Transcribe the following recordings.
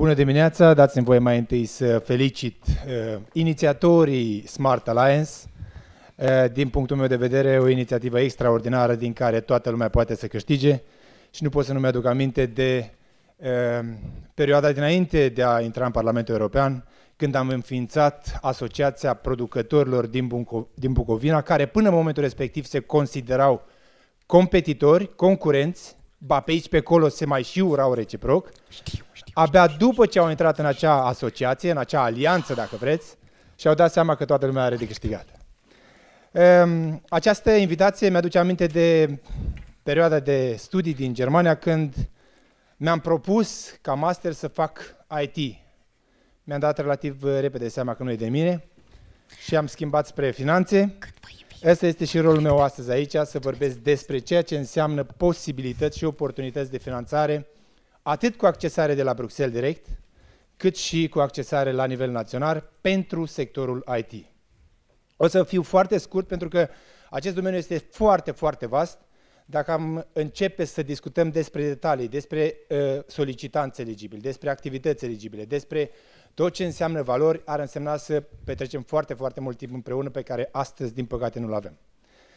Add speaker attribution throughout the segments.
Speaker 1: Bună dimineața! Dați-mi voie mai întâi să felicit uh, inițiatorii Smart Alliance. Uh, din punctul meu de vedere, o inițiativă extraordinară din care toată lumea poate să câștige și nu pot să nu-mi aduc aminte de uh, perioada dinainte de a intra în Parlamentul European, când am înființat Asociația Producătorilor din, Bunco- din Bucovina, care până în momentul respectiv se considerau competitori, concurenți ba pe aici pe acolo se mai și urau reciproc. Știu, știu. Abia știu, după ce au intrat în acea asociație, în acea alianță, dacă vreți, și-au dat seama că toată lumea are de câștigat. Um, această invitație mi-aduce aminte de perioada de studii din Germania când mi-am propus ca master să fac IT. Mi-am dat relativ eh, repede seama că nu e de mine și am schimbat spre finanțe. Când vă Asta este și rolul meu astăzi aici, să vorbesc despre ceea ce înseamnă posibilități și oportunități de finanțare, atât cu accesare de la Bruxelles direct, cât și cu accesare la nivel național pentru sectorul IT. O să fiu foarte scurt pentru că acest domeniu este foarte, foarte vast. Dacă am începe să discutăm despre detalii, despre uh, solicitanțe eligibile, despre activități eligibile, despre tot ce înseamnă valori ar însemna să petrecem foarte, foarte mult timp împreună pe care astăzi, din păcate, nu-l avem.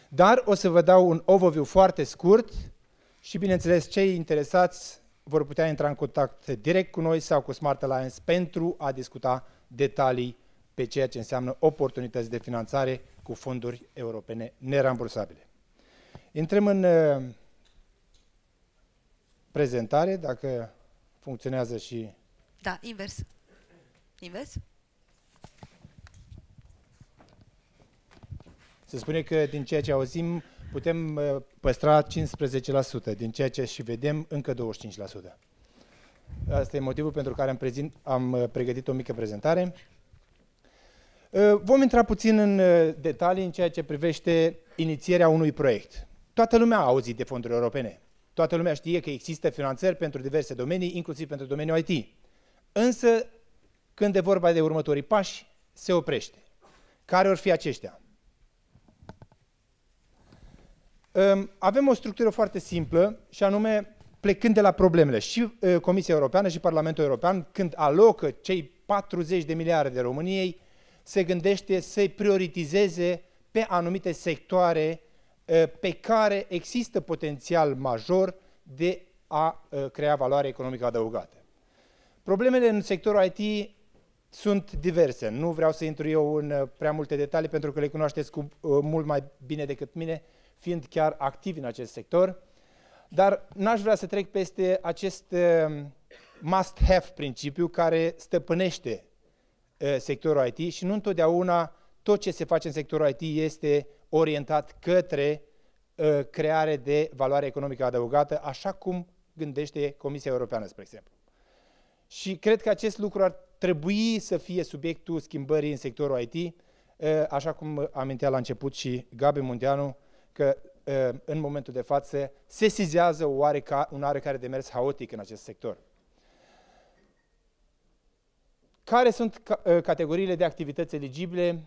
Speaker 1: Dar o să vă dau un overview foarte scurt și, bineînțeles, cei interesați vor putea intra în contact direct cu noi sau cu Smart Alliance pentru a discuta detalii pe ceea ce înseamnă oportunități de finanțare cu fonduri europene nerambursabile. Intrăm în uh, prezentare, dacă funcționează și... Da, invers. Invers? Se spune că din ceea ce auzim putem uh, păstra 15%, din ceea ce și vedem încă 25%. Asta e motivul pentru care am, prezint, am uh, pregătit o mică prezentare. Uh, vom intra puțin în detalii în ceea ce privește inițierea unui proiect. Toată lumea a auzit de fonduri europene. Toată lumea știe că există finanțări pentru diverse domenii, inclusiv pentru domeniul IT. Însă când e vorba de următorii pași, se oprește. Care or fi aceștia? Avem o structură foarte simplă și anume plecând de la problemele și Comisia Europeană și Parlamentul European când alocă cei 40 de miliarde de României se gândește să-i prioritizeze pe anumite sectoare pe care există potențial major de a crea valoare economică adăugată. Problemele în sectorul IT sunt diverse. Nu vreau să intru eu în uh, prea multe detalii pentru că le cunoașteți cu uh, mult mai bine decât mine, fiind chiar activ în acest sector. Dar n-aș vrea să trec peste acest uh, must-have principiu care stăpânește sectorul IT și nu întotdeauna tot ce se face în sectorul IT este orientat către creare de valoare economică adăugată, așa cum gândește Comisia Europeană, spre exemplu. Și cred că acest lucru ar trebui să fie subiectul schimbării în sectorul IT, uh, așa cum amintea la început și Gabi Munteanu, că uh, în momentul de față se sizează oareca, un oarecare demers haotic în acest sector. Care sunt uh, categoriile de activități eligibile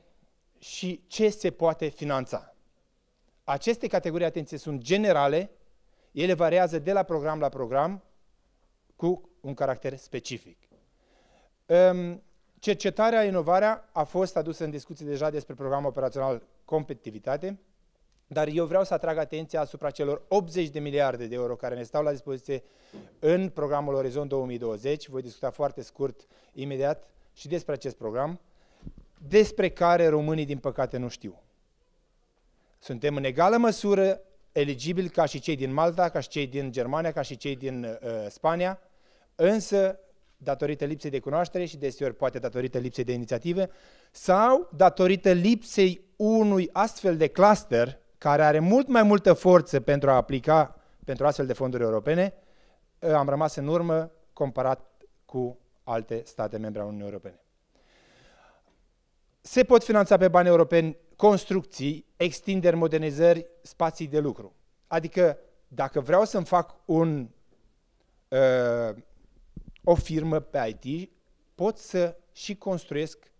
Speaker 1: și ce se poate finanța? Aceste categorii, atenție, sunt generale, ele variază de la program la program cu un caracter specific. Ehm, cercetarea, inovarea a fost adusă în discuții deja despre programul operațional competitivitate, dar eu vreau să atrag atenția asupra celor 80 de miliarde de euro care ne stau la dispoziție în programul Orizont 2020. Voi discuta foarte scurt imediat și despre acest program, despre care românii, din păcate, nu știu. Suntem în egală măsură eligibili ca și cei din Malta, ca și cei din Germania, ca și cei din uh, Spania, însă datorită lipsei de cunoaștere și deseori poate datorită lipsei de inițiative sau datorită lipsei unui astfel de cluster care are mult mai multă forță pentru a aplica pentru astfel de fonduri europene, ă, am rămas în urmă comparat cu alte state membre ale Uniunii Europene. Se pot finanța pe bani europeni construcții, extinderi, modernizări, spații de lucru. Adică, dacă vreau să-mi fac un uh, o firmă pe IT, pot să și construiesc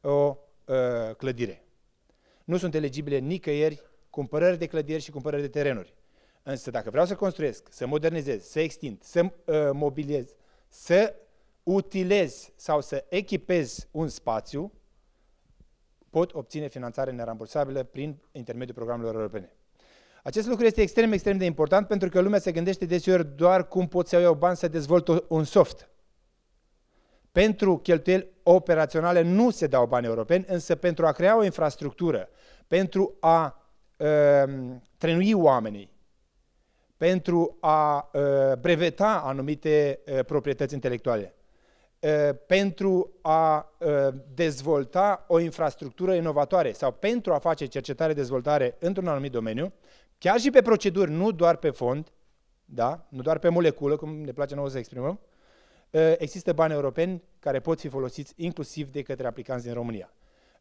Speaker 1: o uh, clădire. Nu sunt elegibile nicăieri cumpărări de clădiri și cumpărări de terenuri. Însă dacă vreau să construiesc, să modernizez, să extind, să uh, mobilez, să utilez sau să echipez un spațiu, pot obține finanțare nerambursabilă prin intermediul programelor europene. Acest lucru este extrem, extrem de important pentru că lumea se gândește deseori doar cum pot să iau bani să dezvolt un soft. Pentru cheltuieli operaționale nu se dau bani europeni, însă pentru a crea o infrastructură, pentru a uh, ehm, trenui oamenii, pentru a uh, breveta anumite uh, proprietăți intelectuale, uh, pentru a uh, dezvolta o infrastructură inovatoare sau pentru a face cercetare-dezvoltare într-un anumit domeniu, chiar și pe proceduri, nu doar pe fond, da? nu doar pe moleculă, cum ne place nouă să exprimăm, ă, există bani europeni care pot fi folosiți inclusiv de către aplicanți din România,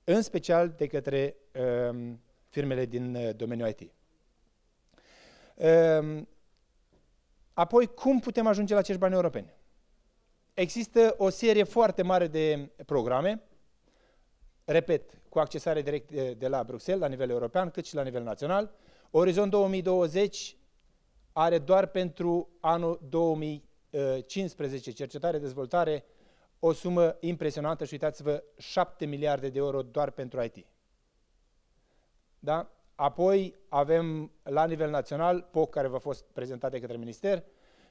Speaker 1: în special de către um, firmele din ă, domeniul IT. Um, apoi, cum putem ajunge la acești bani europeni? Există o serie foarte mare de programe, repet, cu accesare direct de, de la Bruxelles, la nivel european, cât și la nivel național, Orizont 2020 are doar pentru anul 2015 cercetare-dezvoltare o sumă impresionantă și uitați-vă, 7 miliarde de euro doar pentru IT. Da? Apoi avem la nivel național POC care v-a fost prezentat de către minister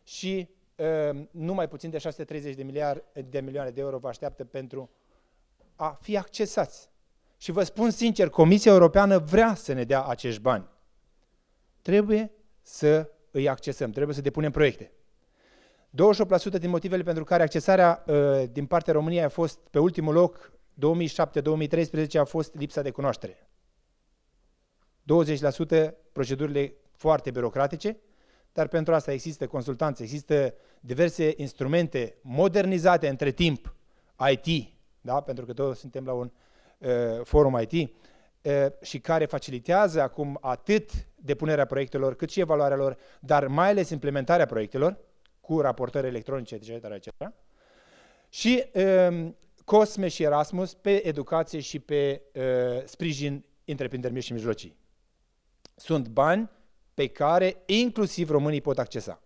Speaker 1: și uh, numai puțin de 630 de, miliard, de milioane de euro vă așteaptă pentru a fi accesați. Și vă spun sincer, Comisia Europeană vrea să ne dea acești bani. Trebuie să îi accesăm, trebuie să depunem proiecte. 28% din motivele pentru care accesarea uh, din partea României a fost pe ultimul loc 2007-2013 a fost lipsa de cunoaștere. 20% procedurile foarte birocratice, dar pentru asta există consultanțe, există diverse instrumente modernizate între timp, IT, da? pentru că toți suntem la un uh, forum IT, și care facilitează acum atât depunerea proiectelor cât și evaluarea lor, dar mai ales implementarea proiectelor cu raportări electronice, etc. etc. Și COSME și Erasmus pe educație și pe sprijin întreprinderi mici și mijlocii. Sunt bani pe care inclusiv românii pot accesa.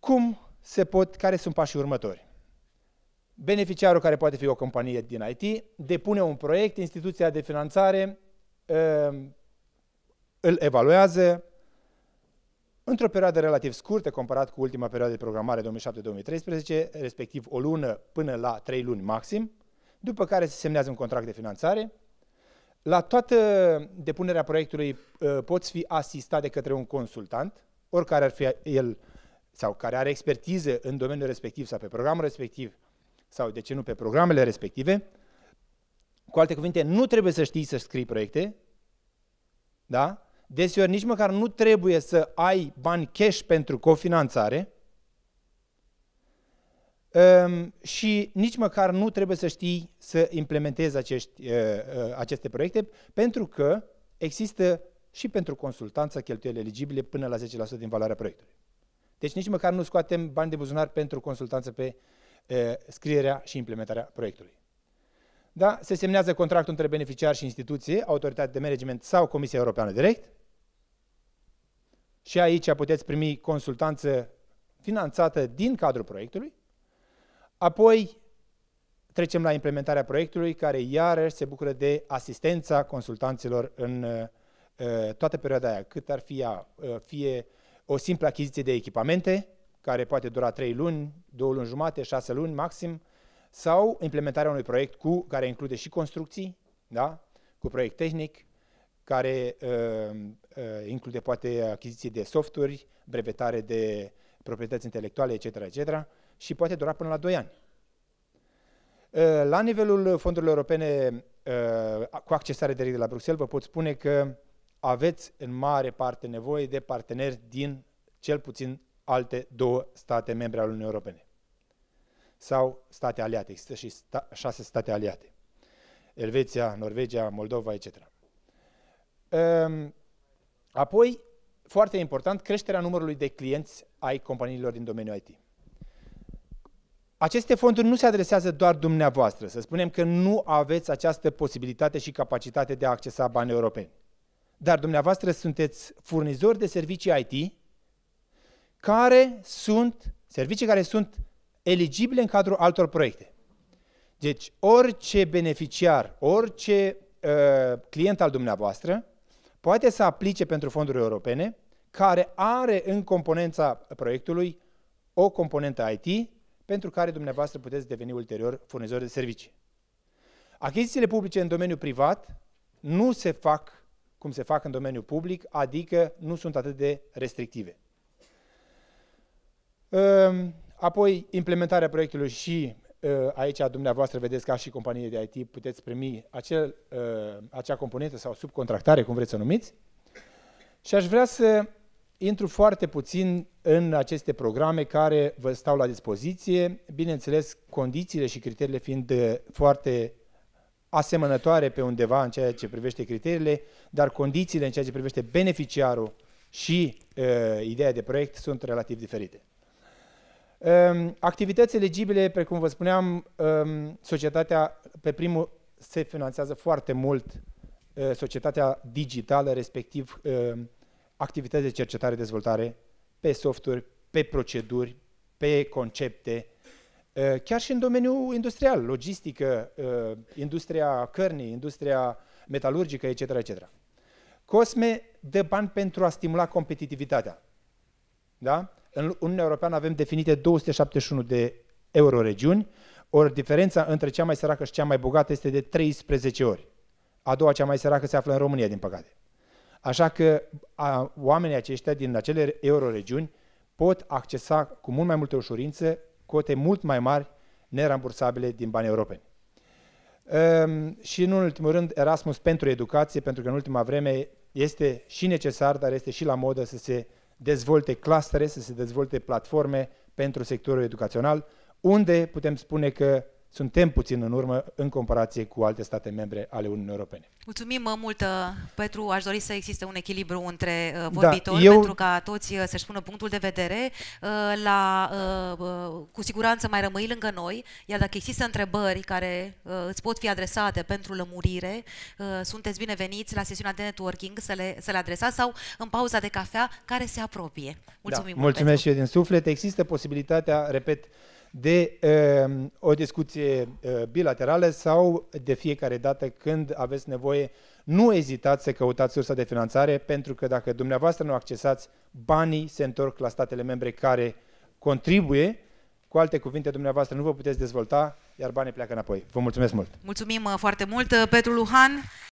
Speaker 1: Cum se pot, care sunt pașii următori? Beneficiarul, care poate fi o companie din IT, depune un proiect, instituția de finanțare ehm, îl evaluează într-o perioadă relativ scurtă comparat cu ultima perioadă de programare 2007-2013, respectiv o lună până la trei luni maxim, după care se semnează un contract de finanțare. La toată depunerea proiectului ă, poți fi asistat de către un consultant, oricare ar fi el sau care are expertiză în domeniul respectiv sau pe programul respectiv, sau de ce nu pe programele respective. Cu alte cuvinte, nu trebuie să știi să scrii proiecte, da? Deseori nici măcar nu trebuie să ai bani cash pentru cofinanțare um, și nici măcar nu trebuie să știi să implementezi acești, uh, uh, aceste proiecte, pentru că există și pentru consultanță cheltuieli eligibile până la 10% din valoarea proiectului. Deci nici măcar nu scoatem bani de buzunar pentru consultanță pe scrierea și implementarea proiectului. Da? Se semnează contractul între beneficiar și instituție, autoritate de management sau Comisia Europeană direct. Și aici puteți primi consultanță finanțată din cadrul proiectului. Apoi trecem la implementarea proiectului, care iarăși se bucură de asistența consultanților în uh, toată perioada aia, cât ar fi ea, uh, fie o simplă achiziție de echipamente, care poate dura 3 luni, 2 luni jumate, 6 luni maxim, sau implementarea unui proiect cu, care include și construcții, da? cu proiect tehnic, care uh, uh, include poate achiziții de softuri, brevetare de proprietăți intelectuale, etc., etc., și poate dura până la 2 ani. Ă, la nivelul fondurilor europene cu accesare direct de la Bruxelles, vă pot spune că aveți în mare parte nevoie de parteneri din cel puțin alte două state membre ale Uniunii Europene. Sau state aliate, există și sta, șase state aliate. Elveția, Norvegia, Moldova, etc. Ehm, apoi, foarte important, creșterea numărului de clienți ai companiilor din domeniul IT. Aceste fonduri nu se adresează doar dumneavoastră, să spunem că nu aveți această posibilitate și capacitate de a accesa bani europeni. Dar dumneavoastră sunteți furnizori de servicii IT care sunt, servicii care sunt eligibile în cadrul altor proiecte. Deci, orice beneficiar, orice uh, client al dumneavoastră poate să aplice pentru fonduri europene care are în componența proiectului o componentă IT pentru care dumneavoastră puteți deveni ulterior furnizor de servicii. Achizițiile publice în domeniul privat nu se fac cum se fac în domeniul public, adică nu sunt atât de restrictive. Ehm, apoi, implementarea proiectului și aici dumneavoastră vedeți ca și companie de IT puteți primi acel, acea componentă sau subcontractare, cum vreți să numiți. Și aș vrea să intru foarte puțin în aceste programe care vă stau la dispoziție, bineînțeles condițiile și criteriile fiind foarte asemănătoare pe undeva în ceea ce privește criteriile, dar condițiile în ceea ce privește beneficiarul și uh, ideea de proiect sunt relativ diferite. Ehm, activități legibile, precum vă spuneam, ehm, societatea pe primul se finanțează foarte mult eh, societatea digitală, respectiv ehm, activități de cercetare, dezvoltare pe softuri, pe proceduri, pe concepte, eh, chiar și în domeniul industrial, logistică, eh, industria cărnii, industria metalurgică, etc. etc. Cosme dă bani pentru a stimula competitivitatea. Da? În Uniunea Europeană avem definite 271 de euroregiuni, ori diferența între cea mai săracă și cea mai bogată este de 13 ori. A doua cea mai săracă se află în România, din păcate. Așa că a, oamenii aceștia din acele euroregiuni pot accesa cu mult mai multă ușurință cote mult mai mari nerambursabile din bani europeni. Um, și în ultimul rând Erasmus pentru educație, pentru că în ultima vreme este și necesar, dar este și la modă să se dezvolte clustere, să se dezvolte platforme pentru sectorul educațional, unde putem spune că suntem puțin în urmă în comparație cu alte state membre ale Uniunii Europene. Mulțumim mult, uh, Petru. Aș dori să existe un echilibru între uh, da, vorbitori da, eu... pentru ca toți uh, să-și spună punctul de vedere. La, cu siguranță mai rămâi lângă noi, iar dacă există întrebări care îți pot fi adresate pentru lămurire, sunteți bineveniți la sesiunea de networking să le, să le adresați sau în pauza de cafea care se apropie. Mulțumim da, mult, Mulțumesc Petru. și eu din suflet. Există posibilitatea, repet, de uh, o discuție uh, bilaterală sau de fiecare dată când aveți nevoie, nu ezitați să căutați sursa de finanțare, pentru că dacă dumneavoastră nu accesați, banii se întorc la statele membre care contribuie. Cu alte cuvinte, dumneavoastră nu vă puteți dezvolta, iar banii pleacă înapoi. Vă mulțumesc mult! Mulțumim uh, foarte mult, uh, Petru Luhan!